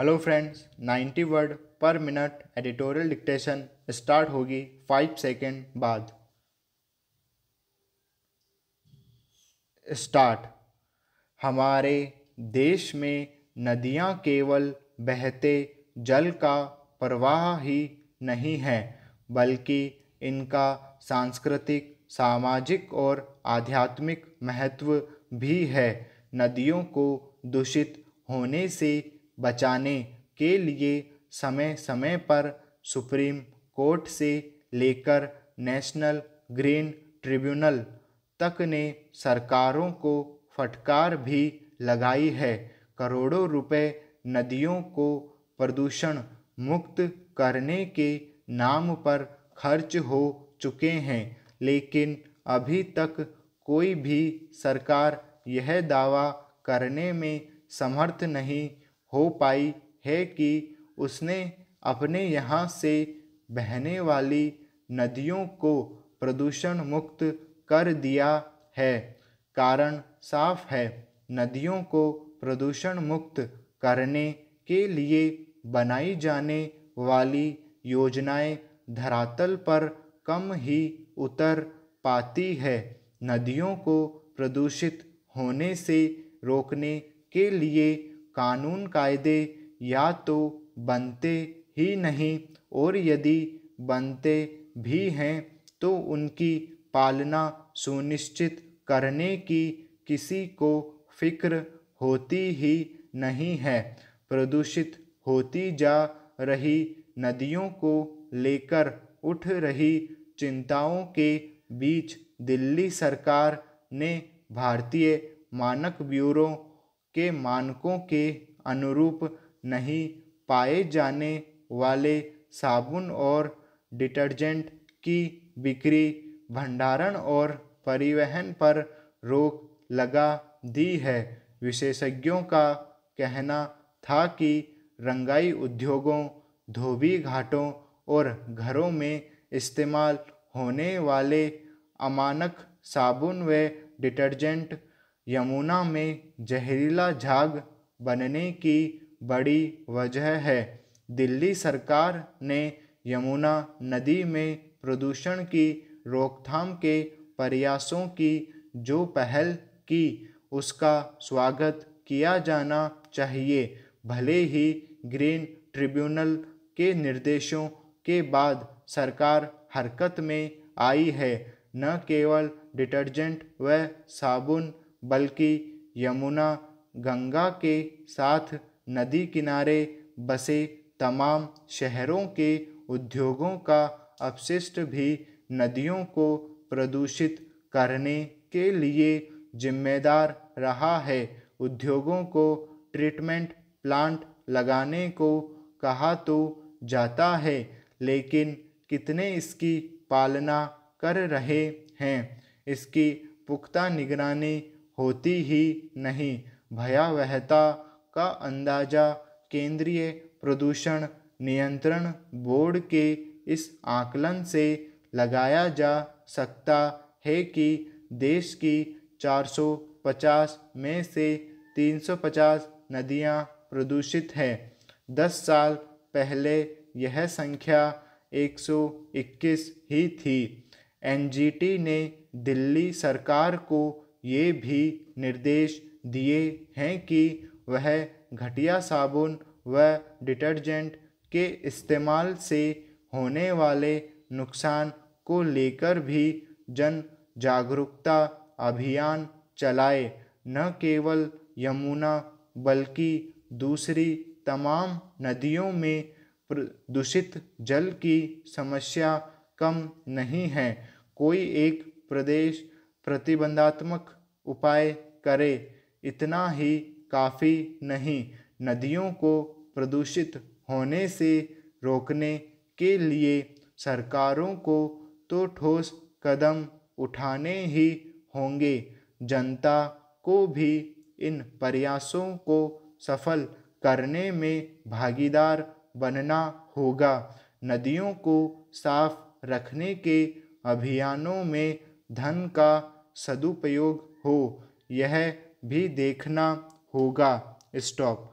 hello friends 90 word पर minute editorial dictation start होगी five second बाद स्टार्ट हमारे देश में नदियाँ केवल बहते जल का प्रवाह ही नहीं है बल्कि इनका सांस्कृतिक सामाजिक और आध्यात्मिक महत्व भी है नदियों को दूषित होने से बचाने के लिए समय समय पर सुप्रीम कोर्ट से लेकर नेशनल ग्रीन ट्रिब्यूनल तक ने सरकारों को फटकार भी लगाई है करोड़ों रुपए नदियों को प्रदूषण मुक्त करने के नाम पर खर्च हो चुके हैं लेकिन अभी तक कोई भी सरकार यह दावा करने में समर्थ नहीं हो पाई है कि उसने अपने यहाँ से बहने वाली नदियों को प्रदूषण मुक्त कर दिया है कारण साफ है नदियों को प्रदूषण मुक्त करने के लिए बनाई जाने वाली योजनाएं धरातल पर कम ही उतर पाती है नदियों को प्रदूषित होने से रोकने के लिए कानून कायदे या तो बनते ही नहीं और यदि बनते भी हैं तो उनकी पालना सुनिश्चित करने की किसी को फिक्र होती ही नहीं है प्रदूषित होती जा रही नदियों को लेकर उठ रही चिंताओं के बीच दिल्ली सरकार ने भारतीय मानक ब्यूरो के मानकों के अनुरूप नहीं पाए जाने वाले साबुन और डिटर्जेंट की बिक्री भंडारण और परिवहन पर रोक लगा दी है विशेषज्ञों का कहना था कि रंगाई उद्योगों धोबी घाटों और घरों में इस्तेमाल होने वाले अमानक साबुन व डिटर्जेंट यमुना में जहरीला झाग बनने की बड़ी वजह है दिल्ली सरकार ने यमुना नदी में प्रदूषण की रोकथाम के प्रयासों की जो पहल की उसका स्वागत किया जाना चाहिए भले ही ग्रीन ट्रिब्यूनल के निर्देशों के बाद सरकार हरकत में आई है न केवल डिटर्जेंट व साबुन बल्कि यमुना गंगा के साथ नदी किनारे बसे तमाम शहरों के उद्योगों का अपशिष्ट भी नदियों को प्रदूषित करने के लिए जिम्मेदार रहा है उद्योगों को ट्रीटमेंट प्लांट लगाने को कहा तो जाता है लेकिन कितने इसकी पालना कर रहे हैं इसकी पुख्ता निगरानी होती ही नहीं भयावहता का अंदाज़ा केंद्रीय प्रदूषण नियंत्रण बोर्ड के इस आकलन से लगाया जा सकता है कि देश की 450 में से 350 नदियां प्रदूषित हैं 10 साल पहले यह संख्या 121 ही थी एनजीटी ने दिल्ली सरकार को ये भी निर्देश दिए हैं कि वह घटिया साबुन व डिटर्जेंट के इस्तेमाल से होने वाले नुकसान को लेकर भी जन जागरूकता अभियान चलाए न केवल यमुना बल्कि दूसरी तमाम नदियों में प्रदूषित जल की समस्या कम नहीं है कोई एक प्रदेश प्रतिबंधात्मक उपाय करे इतना ही काफ़ी नहीं नदियों को प्रदूषित होने से रोकने के लिए सरकारों को तो ठोस कदम उठाने ही होंगे जनता को भी इन प्रयासों को सफल करने में भागीदार बनना होगा नदियों को साफ रखने के अभियानों में धन का सदुपयोग हो यह भी देखना होगा स्टॉप